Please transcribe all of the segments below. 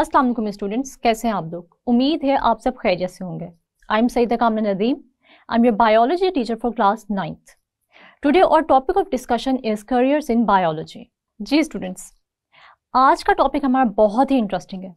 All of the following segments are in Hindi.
अस्सलाम वालेकुम स्टूडेंट्स कैसे हैं आप लोग उम्मीद है आप सब खैर से होंगे आई एम सईद काम Nadeem I am your biology teacher for class ninth today our topic of discussion is careers in biology जी स्टूडेंट्स आज का टॉपिक हमारा बहुत ही इंटरेस्टिंग है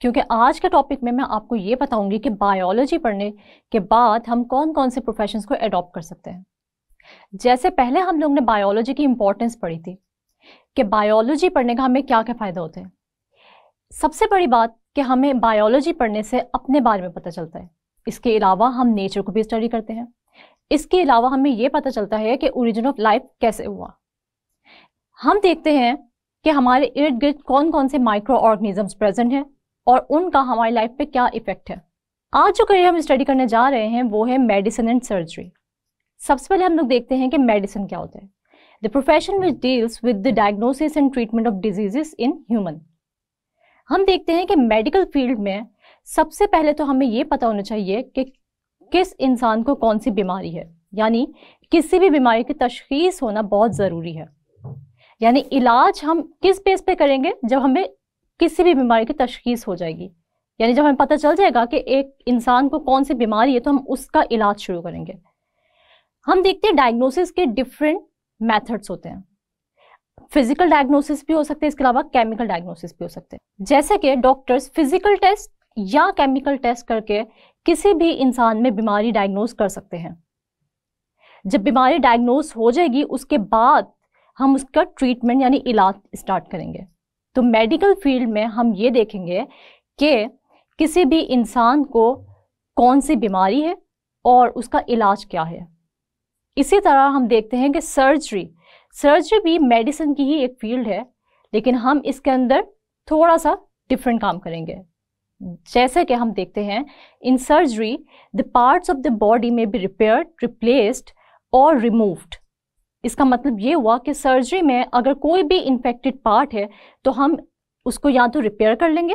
क्योंकि आज के टॉपिक में मैं आपको ये बताऊंगी कि बायोलॉजी पढ़ने के बाद हम कौन कौन से प्रोफेशंस को एडॉप्ट कर सकते हैं जैसे पहले हम लोग ने बायोलॉजी की इम्पोर्टेंस पढ़ी थी कि बायोलॉजी पढ़ने का हमें क्या क्या फ़ायदा होते हैं सबसे बड़ी बात कि हमें बायोलॉजी पढ़ने से अपने बारे में पता चलता है इसके अलावा हम नेचर को भी स्टडी करते हैं इसके अलावा हमें यह पता चलता है कि ओरिजिन ऑफ लाइफ कैसे हुआ हम देखते हैं कि हमारे इर्द गिर्द कौन कौन से माइक्रो ऑर्गेनिजम्स प्रेजेंट हैं और उनका हमारी लाइफ पे क्या इफेक्ट है आज जो करियर हम स्टडी करने जा रहे हैं वो है मेडिसिन एंड सर्जरी सबसे पहले हम लोग देखते हैं कि मेडिसिन क्या होता है the profession which deals with the diagnosis and treatment of diseases in human हम देखते हैं कि मेडिकल फील्ड में सबसे पहले तो हमें ये पता होना चाहिए कि किस इंसान को कौन सी बीमारी है यानी किसी भी बीमारी की तशखीस होना बहुत ज़रूरी है यानी इलाज हम किस बेस पे करेंगे जब हमें किसी भी बीमारी की तशखीस हो जाएगी यानी जब हमें पता चल जाएगा कि एक इंसान को कौन सी बीमारी है तो हम उसका इलाज शुरू करेंगे हम देखते हैं डायग्नोसिस के डिफरेंट मेथड्स होते हैं फिजिकल डायग्नोसिस भी हो सकते हैं इसके अलावा केमिकल डायग्नोसिस भी हो सकते हैं जैसे कि डॉक्टर्स फिजिकल टेस्ट या केमिकल टेस्ट करके किसी भी इंसान में बीमारी डायग्नोज कर सकते हैं जब बीमारी डायग्नोज हो जाएगी उसके बाद हम उसका ट्रीटमेंट यानी इलाज स्टार्ट करेंगे तो मेडिकल फील्ड में हम ये देखेंगे कि किसी भी इंसान को कौन सी बीमारी है और उसका इलाज क्या है इसी तरह हम देखते हैं कि सर्जरी सर्जरी भी मेडिसिन की ही एक फील्ड है लेकिन हम इसके अंदर थोड़ा सा डिफरेंट काम करेंगे जैसे कि हम देखते हैं in surgery the parts of the body may be repair replaced और रिमूव्ड इसका मतलब ये हुआ कि सर्जरी में अगर कोई भी इन्फेक्टेड पार्ट है तो हम उसको या तो रिपेयर कर लेंगे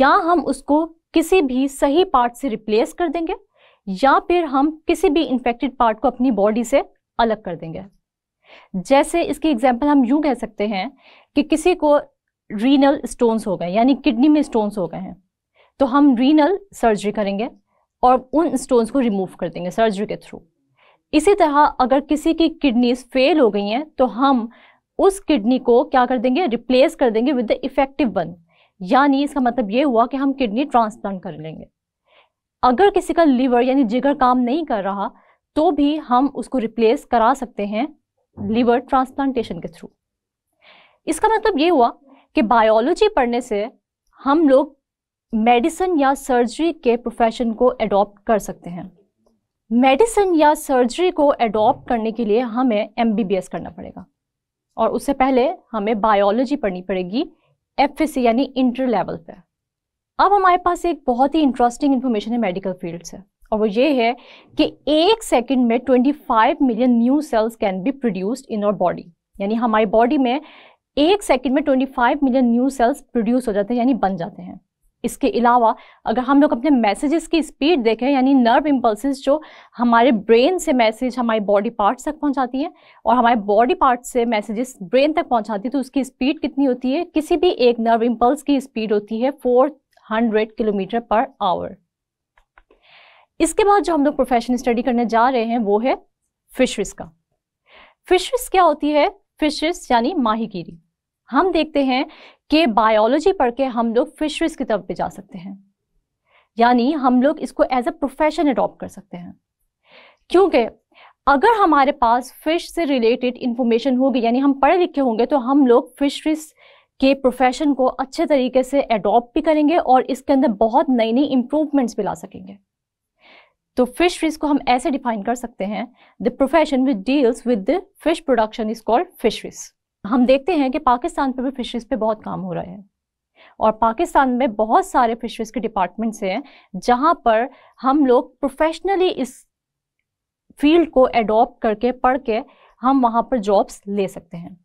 या हम उसको किसी भी सही पार्ट से रिप्लेस कर देंगे या फिर हम किसी भी इन्फेक्टेड पार्ट को अपनी बॉडी से अलग कर देंगे जैसे इसकी एग्जाम्पल हम यूं कह सकते हैं कि किसी को रीनल स्टोन्स हो गए यानी किडनी में स्टोन्स हो गए हैं तो हम रीनल सर्जरी करेंगे और उन स्टोन्स को रिमूव कर देंगे सर्जरी के थ्रू इसी तरह अगर किसी की किडनीज फेल हो गई हैं तो हम उस किडनी को क्या कर देंगे रिप्लेस कर देंगे विद द इफेक्टिव वन यानी इसका मतलब ये हुआ कि हम किडनी ट्रांसप्लांट कर लेंगे अगर किसी का लीवर यानी जिगर काम नहीं कर रहा तो भी हम उसको रिप्लेस करा सकते हैं लीवर ट्रांसप्लांटेशन के थ्रू इसका मतलब ये हुआ कि बायोलॉजी पढ़ने से हम लोग मेडिसिन या सर्जरी के प्रोफेशन को अडॉप्ट कर सकते हैं मेडिसिन या सर्जरी को अडॉप्ट करने के लिए हमें एम करना पड़ेगा और उससे पहले हमें बायोलॉजी पढ़नी पड़ेगी एफ यानी इंटर लेवल पे अब हमारे पास एक बहुत ही इंटरेस्टिंग इन्फॉर्मेशन है मेडिकल फील्ड से और वो ये है कि एक सेकंड में 25 million new cells can be produced in our body यानी हमारी बॉडी में एक सेकंड में 25 मिलियन न्यू सेल्स प्रोड्यूस हो जाते हैं यानी बन जाते हैं इसके अलावा अगर हम लोग अपने मैसेजेस की स्पीड देखें यानी नर्व इम्पल्सेस जो हमारे ब्रेन से मैसेज हमारे बॉडी पार्ट्स तक पहुंचाती हैं और हमारे बॉडी पार्ट्स से मैसेजेस ब्रेन तक पहुंचाती है तो उसकी स्पीड कितनी होती है किसी भी एक नर्व इम्पल्स की स्पीड होती है 400 किलोमीटर पर आवर इसके बाद जो हम लोग प्रोफेशन स्टडी करने जा रहे हैं वो है फिशरीज़ का फिशरीज क्या होती है फिशेस यानी माहीगीरी हम देखते हैं कि बायोलॉजी पढ़ के हम लोग फिशरीज की तरफ भी जा सकते हैं यानी हम लोग इसको एज ए प्रोफेशन अडॉप्ट कर सकते हैं क्योंकि अगर हमारे पास फिश से रिलेटेड इंफॉर्मेशन होगी यानी हम पढ़े लिखे होंगे तो हम लोग फिशरीज के प्रोफेशन को अच्छे तरीके से अडॉप्ट भी करेंगे और इसके अंदर बहुत नई नई इम्प्रूवमेंट्स भी ला सकेंगे तो फिश फ्रीज को हम ऐसे डिफाइन कर सकते हैं the profession which deals with the fish production is called fisheries हम देखते हैं कि पाकिस्तान पर भी फिशरीज पे बहुत काम हो रहा है और पाकिस्तान में बहुत सारे फिशरीज के डिपार्टमेंट्स हैं जहाँ पर हम लोग प्रोफेशनली इस फील्ड को एडॉप्ट करके पढ़ के हम वहाँ पर जॉब्स ले सकते हैं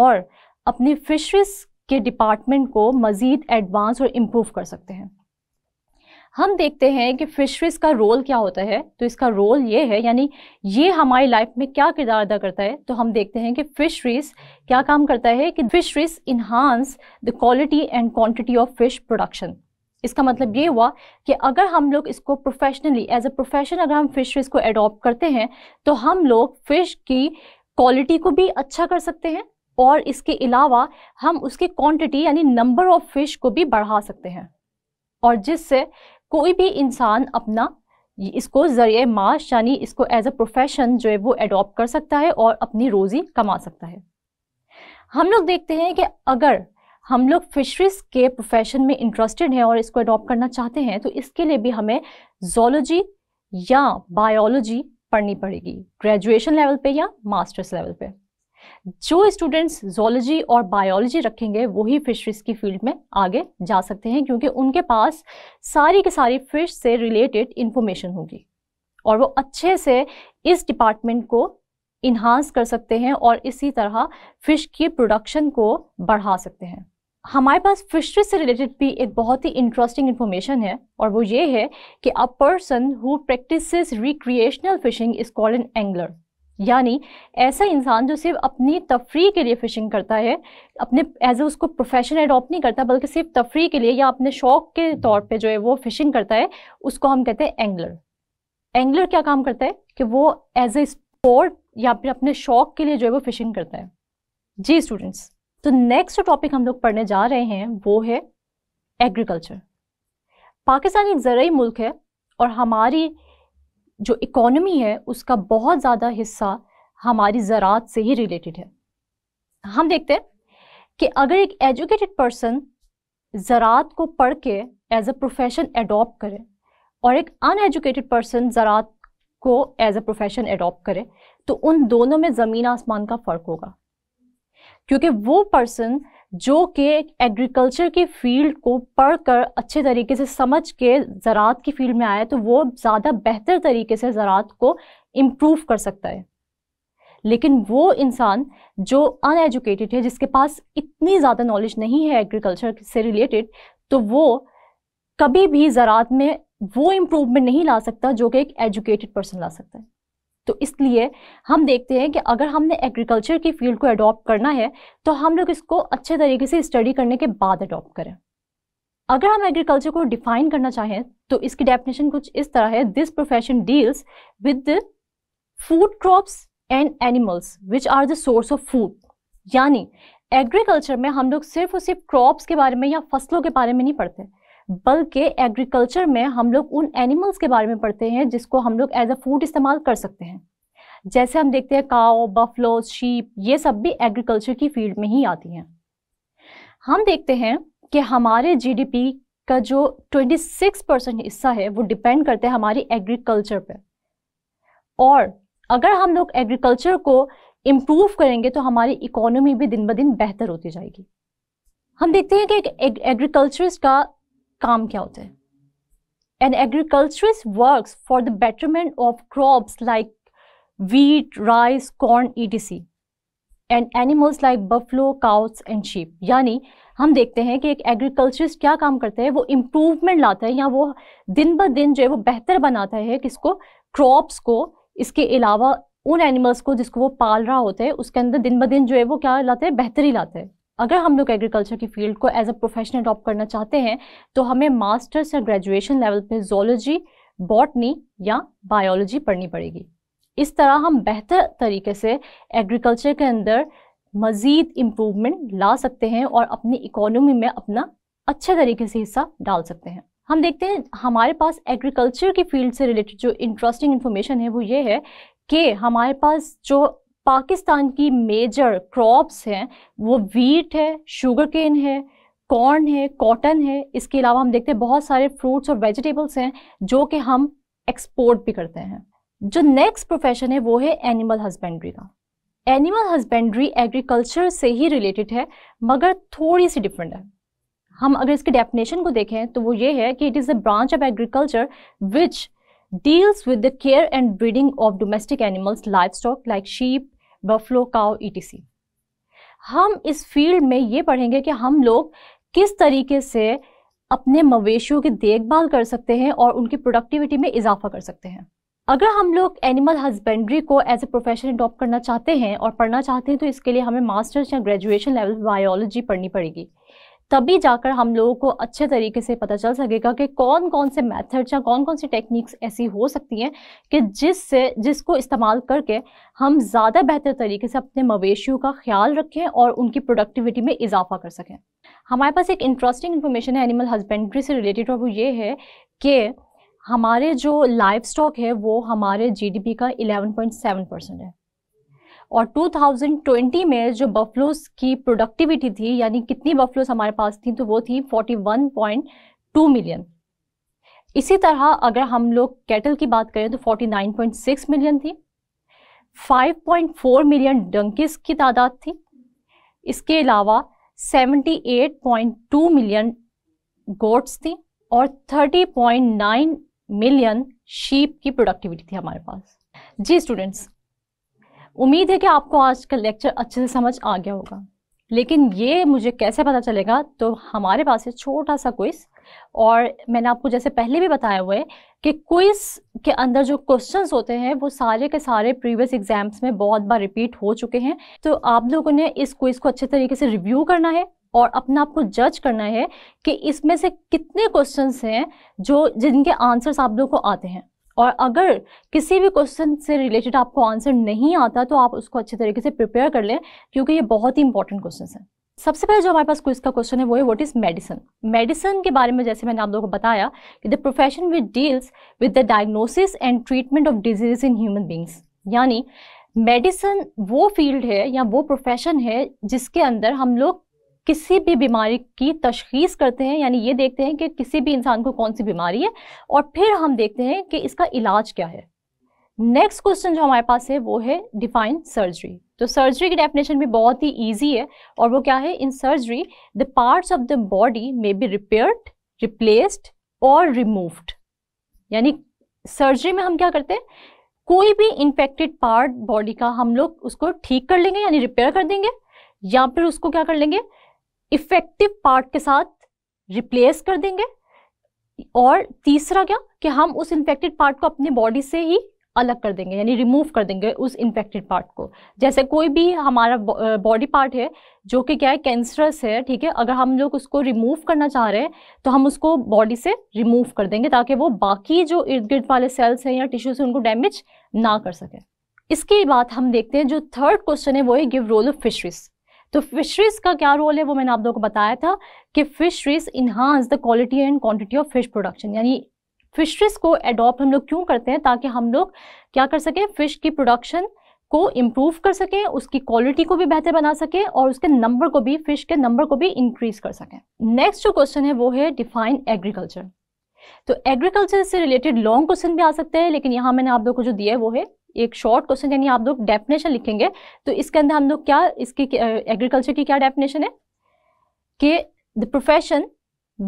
और अपनी फिशरीज के डिपार्टमेंट को मज़ीद एडवांस और इम्प्रूव कर सकते हैं हम देखते हैं कि फिशरीज का रोल क्या होता है तो इसका रोल ये है यानी ये हमारी लाइफ में क्या किरदार अदा करता है तो हम देखते हैं कि फिशरीज क्या काम करता है कि fisheries enhance the quality and quantity of fish production इसका मतलब ये हुआ कि अगर हम लोग इसको प्रोफेशनली एज अ प्रोफेशन अगर हम फिशरीज को एडॉप्ट करते हैं तो हम लोग फ़िश की क्वालिटी को भी अच्छा कर सकते हैं और इसके अलावा हम उसकी क्वांटिटी यानी नंबर ऑफ फिश को भी बढ़ा सकते हैं और जिससे कोई भी इंसान अपना इसको ज़रिए माश यानी इसको एज अ प्रोफेशन जो है वो एडॉप्ट कर सकता है और अपनी रोज़ी कमा सकता है हम लोग देखते हैं कि अगर हम लोग फिशरीज के प्रोफेशन में इंटरेस्टेड हैं और इसको अडॉप्ट करना चाहते हैं तो इसके लिए भी हमें जोलॉजी या बायोलॉजी पढ़नी पड़ेगी ग्रेजुएशन लेवल पे या मास्टर्स लेवल पे जो स्टूडेंट्स जोलॉजी और बायोलॉजी रखेंगे वही फिशरीज की फील्ड में आगे जा सकते हैं क्योंकि उनके पास सारी के सारी फिश से रिलेटेड इंफॉर्मेशन होगी और वो अच्छे से इस डिपार्टमेंट को इन्हांस कर सकते हैं और इसी तरह फ़िश की प्रोडक्शन को बढ़ा सकते हैं हमारे पास फिशरीज से रिलेटेड भी एक बहुत ही इंटरेस्टिंग इन्फॉर्मेशन है और वो ये है कि a person who practice recreational fishing is called an angler यानी ऐसा इंसान जो सिर्फ अपनी तफरी के लिए फ़िशिंग करता है अपने एज ए उसको प्रोफेशन एडॉप्ट नहीं करता बल्कि सिर्फ तफरी के लिए या अपने शौक के तौर पे जो है वो फ़िशिंग करता है उसको हम कहते हैं एंगलर एंगलर क्या काम करता है कि वो एज ए स्पोर्ट या फिर अपने शौक के लिए जो है वो फ़िशिंग करता है जी स्टूडेंट्स तो नेक्स्ट टॉपिक हम लोग पढ़ने जा रहे हैं वो है एग्रीकल्चर पाकिस्तान एक ज़रूरी मुल्क है और हमारी जो इकोनॉमी है उसका बहुत ज़्यादा हिस्सा हमारी ज़रात से ही रिलेटेड है हम देखते हैं कि अगर एक एजुकेटेड पर्सन ज़रात को पढ़ के एज अ प्रोफेशन एडॉप्ट करे और एक अनएजुकेटेड पर्सन ज़रात को एज अ प्रोफेशन एडॉप्ट करे तो उन दोनों में ज़मीन आसमान का फ़र्क होगा क्योंकि वो पर्सन जो कि एग्रीकल्चर की फील्ड को पढ़ कर अच्छे तरीके से समझ के ज़रात की फील्ड में आए तो वो ज़्यादा बेहतर तरीके से ज़रात को इम्प्रूव कर सकता है लेकिन वो इंसान जो अनएजुकेटेड है जिसके पास इतनी ज़्यादा नॉलेज नहीं है एग्रीकल्चर से रिलेटेड तो वो कभी भी ज़रात में वो इम्प्रूवमेंट नहीं ला सकता जो कि एक एजुकेटेड पर्सन ला सकता है तो इसलिए हम देखते हैं कि अगर हमने एग्रीकल्चर की फील्ड को अडॉप्ट करना है तो हम लोग इसको अच्छे तरीके से स्टडी करने के बाद अडॉप्ट करें अगर हम एग्रीकल्चर को डिफाइन करना चाहें तो इसकी डेफिनेशन कुछ इस तरह है this profession deals with food crops and animals which are the source of food यानी एग्रीकल्चर में हम लोग सिर्फ और सिर्फ क्रॉप्स के बारे में या फसलों के बारे में नहीं पढ़ते बल्कि एग्रीकल्चर में हम लोग उन एनिमल्स के बारे में पढ़ते हैं जिसको हम लोग एज अ फूड इस्तेमाल कर सकते हैं जैसे हम देखते हैं काओ बफलो शीप ये सब भी एग्रीकल्चर की फील्ड में ही आती हैं हम देखते हैं कि हमारे जीडीपी का जो 26 परसेंट हिस्सा है वो डिपेंड करते हैं हमारी एग्रीकल्चर पे और अगर हम लोग एग्रीकल्चर को इम्प्रूव करेंगे तो हमारी इकोनॉमी भी दिन ब दिन बेहतर होती जाएगी हम देखते हैं कि एक एग्रीकल्चरिस्ट का काम क्या होता है an agriculturist work for the betterment of crops like corn E T C and animals like buffalo cows and sheep यानी हम देखते हैं कि एक एग्रीकल्चरिस्ट क्या काम करते हैं वो इम्प्रूवमेंट लाता है या वो दिन ब दिन जो है वो बेहतर बनाता है किसको क्रॉप्स को इसके अलावा उन एनिमल्स को जिसको वो पाल रहा होता है उसके अंदर दिन ब दिन जो है वो क्या लाता है बेहतरी लाता है अगर हम लोग एग्रीकल्चर की फील्ड को एज अ प्रोफेशन अडॉप्ट करना चाहते हैं तो हमें मास्टर्स या ग्रेजुएशन लेवल पे जोलॉजी बॉटनी या बायोलॉजी पढ़नी पड़ेगी इस तरह हम बेहतर तरीके से एग्रीकल्चर के अंदर मज़ीद इम्प्रूवमेंट ला सकते हैं और अपनी इकोनॉमी में अपना अच्छे तरीके से हिस्सा डाल सकते हैं हम देखते हैं हमारे पास एग्रीकल्चर की फील्ड से रिलेटेड जो इंटरेस्टिंग इन्फॉर्मेशन है वो ये है कि हमारे पास जो पाकिस्तान की मेजर क्रॉप्स हैं वो वीट है शुगर केन है कॉर्न है कॉटन है इसके अलावा हम देखते हैं बहुत सारे फ्रूट्स और वेजिटेबल्स हैं जो कि हम एक्सपोर्ट भी करते हैं जो नेक्स्ट प्रोफेशन है वो है एनिमल हस्बेंड्री का एनिमल हस्बेंड्री एग्रीकल्चर से ही रिलेटेड है मगर थोड़ी सी डिफरेंट है हम अगर इसके डेफिनेशन को देखें तो वो ये है कि it is a branch of agriculture which deals with the care and breeding of domestic animals life stock like sheep buffalo cow E e हम इस फील्ड में ये पढ़ेंगे कि हम लोग किस तरीके से अपने मवेशियों की देखभाल कर सकते हैं और उनकी प्रोडक्टिविटी में इजाफा कर सकते हैं अगर हम लोग एनिमल हस्बेंड्री को एज ए प्रोफेशन अडॉप्ट करना चाहते हैं और पढ़ना चाहते हैं तो इसके लिए हमें मास्टर्स या ग्रेजुएशन लेवल बायोलॉजी पढ़नी पड़ेगी तभी जाकर हम लोगों को अच्छे तरीके से पता चल सकेगा कि कौन कौन से मेथड्स या कौन कौन सी टेक्निक्स ऐसी हो सकती हैं कि जिससे जिसको इस्तेमाल करके हम ज़्यादा बेहतर तरीके से अपने मवेशियों का ख्याल रखें और उनकी प्रोडक्टिविटी में इजाफा कर सकें हमारे पास एक इंटरेस्टिंग इन्फॉर्मेशन है एनिमल हस्बेंड्री से रिलेटेड और वो ये है कि हमारे जो लाइफ स्टॉक है वो हमारे जीडीपी का 11.7 परसेंट है और 2020 में जो बफलोस की प्रोडक्टिविटी थी यानी कितनी बफलोस हमारे पास थी तो वो थी 41.2 मिलियन इसी तरह अगर हम लोग कैटल की बात करें तो 49.6 मिलियन थी 5.4 मिलियन डंकीस की तादाद थी इसके अलावा 78.2 मिलियन गोट्स थी और 30.9 मिलियन शीप की प्रोडक्टिविटी थी हमारे पास जी स्टूडेंट्स उम्मीद है कि आपको आज का लेक्चर अच्छे से समझ आ गया होगा लेकिन ये मुझे कैसे पता चलेगा तो हमारे पास है छोटा सा क्विज और मैंने आपको जैसे पहले भी बताया हुआ है कि क्विज के अंदर जो क्वेश्चंस होते हैं वो सारे के सारे प्रीवियस एग्जाम्स में बहुत बार रिपीट हो चुके हैं तो आप लोगों ने इस क्विज को अच्छे तरीके से रिव्यू करना है और अपना आपको जज करना है कि इसमें से कितने क्वेश्चंस हैं जो जिनके आंसर्स आप लोगों को आते हैं और अगर किसी भी क्वेश्चन से रिलेटेड आपको आंसर नहीं आता तो आप उसको अच्छे तरीके से प्रिपेयर कर लें क्योंकि ये बहुत ही इंपॉर्टेंट क्वेश्चन है सबसे पहले जो हमारे पास क्विज का क्वेश्चन है वो है व्हाट इज मेडिसिन मेडिसिन के बारे में जैसे मैंने आप लोगों को बताया कि the profession with deals with the diagnosis and treatment of disease in human beings यानी मेडिसिन वो फील्ड है या वो प्रोफेशन है जिसके अंदर हम लोग किसी भी बीमारी की तशखीस करते हैं यानी ये देखते हैं कि किसी भी इंसान को कौन सी बीमारी है और फिर हम देखते हैं कि इसका इलाज क्या है नेक्स्ट क्वेश्चन जो हमारे पास है वो है डिफाइन सर्जरी तो सर्जरी की डेफिनेशन भी बहुत ही ईजी है और वो क्या है in surgery the parts of the body may be repaired replaced और रिमूव्ड यानी सर्जरी में हम क्या करते हैं कोई भी इन्फेक्टेड पार्ट बॉडी का हम लोग उसको ठीक कर लेंगे यानी रिपेयर कर देंगे या फिर उसको क्या कर लेंगे इफेक्टिव पार्ट के साथ रिप्लेस कर देंगे और तीसरा क्या कि हम उस इन्फेक्टेड पार्ट को अपने बॉडी से ही अलग कर देंगे यानी रिमूव कर देंगे उस इन्फेक्टेड पार्ट को जैसे कोई भी हमारा बॉडी पार्ट है जो कि क्या है कैंसरस है ठीक है अगर हम लोग उसको रिमूव करना चाह रहे हैं तो हम उसको बॉडी से रिमूव कर देंगे ताकि वो बाकी जो इर्द गिर्द वाले सेल्स हैं या टिश्यूज हैं उनको डैमेज ना कर सकें इसके बाद हम देखते हैं जो थर्ड क्वेश्चन है वो है गिव रोल ऑफ फिशरीज तो फिशरीज का क्या रोल है वो मैंने आप लोगों को बताया था कि fisheries enhance the quality and quantity of fish production यानी फिशरीज को एडॉप्ट हम लोग क्यों करते हैं ताकि हम लोग क्या कर सकें फिश की प्रोडक्शन को इम्प्रूव कर सकें उसकी क्वालिटी को भी बेहतर बना सकें और उसके नंबर को भी फिश के नंबर को भी इंक्रीज कर सकें नेक्स्ट जो क्वेश्चन है वो है डिफाइन एग्रीकल्चर तो एग्रीकल्चर से रिलेटेड लॉन्ग क्वेश्चन भी आ सकते हैं लेकिन यहाँ मैंने आप लोग को जो दिया है वो है एक शॉर्ट क्वेश्चन यानी आप लोग डेफिनेशन लिखेंगे तो इसके अंदर हम लोग क्या इसकी एग्रीकल्चर की क्या डेफिनेशन है कि the profession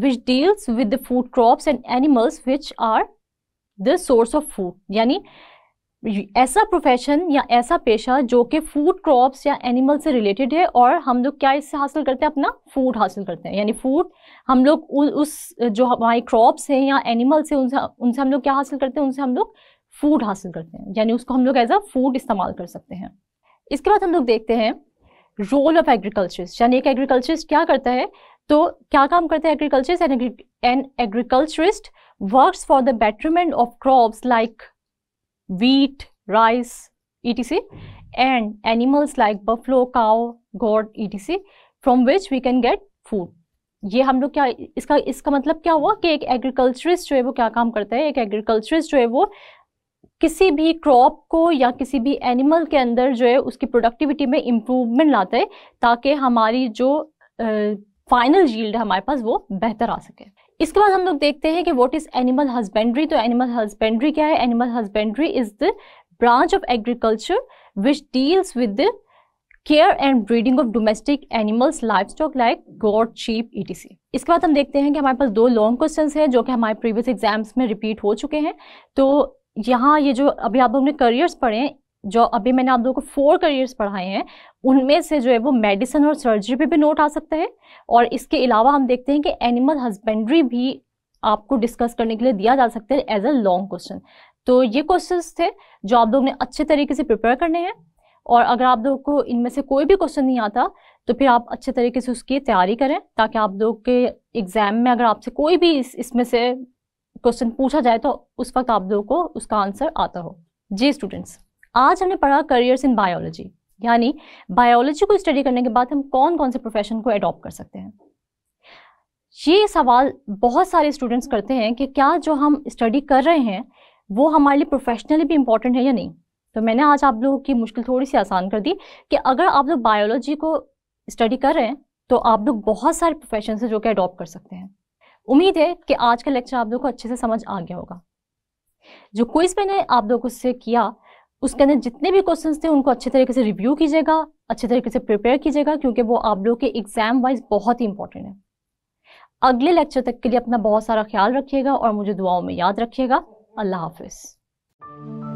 which deals with the food crops and animals which are the source of food यानी ऐसा प्रोफेशन या ऐसा पेशा जो कि फूड क्रॉप्स या एनिमल से रिलेटेड है और हम लोग क्या इससे हासिल करते हैं अपना फूड हासिल करते हैं यानी फूड हम लोग उस जो हमारे क्रॉप्स हैं या एनिमल्स हैं उनसे उनसे हम लोग क्या हासिल करते हैं उनसे हम लोग फूड हासिल करते हैं यानी उसको हम लोग एज अ फूड इस्तेमाल कर सकते हैं इसके बाद हम लोग देखते हैं रोल ऑफ एग्रीकल्चरिस्ट यानी एक एग्रीकल्चरिस्ट क्या करता है तो क्या काम करता है agriculture and an agriculturist works for the betterment of crops like C and animals like buffalo cow goat E T C from which we can get food ये हम लोग क्या इसका इसका मतलब क्या हुआ कि एक एग्रीकल्चरिस्ट जो है वो क्या काम करता है एक एग्रीकल्चरिस्ट जो है वो किसी भी क्रॉप को या किसी भी एनिमल के अंदर जो है उसकी प्रोडक्टिविटी में इम्प्रूवमेंट लाता है ताकि हमारी जो फाइनल जील्ड है हमारे पास वो बेहतर आ सके इसके बाद हम लोग देखते हैं कि व्हाट इज़ एनिमल हस्बेंड्री तो एनिमल हस्बेंड्री क्या है animal husbandry is the branch of agriculture which deals with the care and breeding of domestic animals life stock like goat sheep E इसके बाद हम देखते हैं कि हमारे पास दो लॉन्ग क्वेश्चन हैं जो कि हमारे प्रीवियस एग्जाम्स में रिपीट हो चुके हैं तो यहाँ ये जो अभी आप लोगों ने करियर्स पढ़े हैं जो अभी मैंने आप लोगों को फोर करियर्स पढ़ाए हैं उनमें से जो है वो मेडिसिन और सर्जरी पे भी नोट आ सकता है और इसके अलावा हम देखते हैं कि एनिमल हस्बेंड्री भी आपको डिस्कस करने के लिए दिया जा सकता है एज अ लॉन्ग क्वेश्चन तो ये क्वेश्चन थे जो आप लोग ने अच्छे तरीके से प्रिपेयर करने हैं और अगर आप लोगों को इनमें से कोई भी क्वेश्चन नहीं आता तो फिर आप अच्छे तरीके से उसकी तैयारी करें ताकि आप लोग के एग्ज़ाम में अगर आपसे कोई भी इस इसमें से क्वेश्चन पूछा जाए तो उस वक्त आप लोगों को उसका आंसर आता हो जी स्टूडेंट्स आज हमने पढ़ा करियर्स इन बायोलॉजी यानी बायोलॉजी को स्टडी करने के बाद हम कौन कौन से प्रोफेशन को एडॉप्ट कर सकते हैं ये सवाल बहुत सारे स्टूडेंट्स करते हैं कि क्या जो हम स्टडी कर रहे हैं वो हमारे लिए प्रोफेशनली भी इम्पॉर्टेंट है या नहीं तो मैंने आज आप लोगों की मुश्किल थोड़ी सी आसान कर दी कि अगर आप लोग बायोलॉजी को स्टडी कर रहे हैं तो आप लोग बहुत सारे प्रोफेशन से जो कि अडॉप्ट कर सकते हैं उम्मीद है कि आज का लेक्चर आप लोग को अच्छे से समझ आ गया होगा जो क्विज मैंने आप लोगों से किया उसके अंदर जितने भी क्वेश्चंस थे उनको अच्छे तरीके से रिव्यू कीजिएगा अच्छे तरीके से प्रिपेयर कीजिएगा क्योंकि वो आप लोग के एग्जाम वाइज बहुत ही इंपॉर्टेंट है अगले लेक्चर तक के लिए अपना बहुत सारा ख्याल रखिएगा और मुझे दुआओं में याद रखिएगा अल्लाह हाफिज़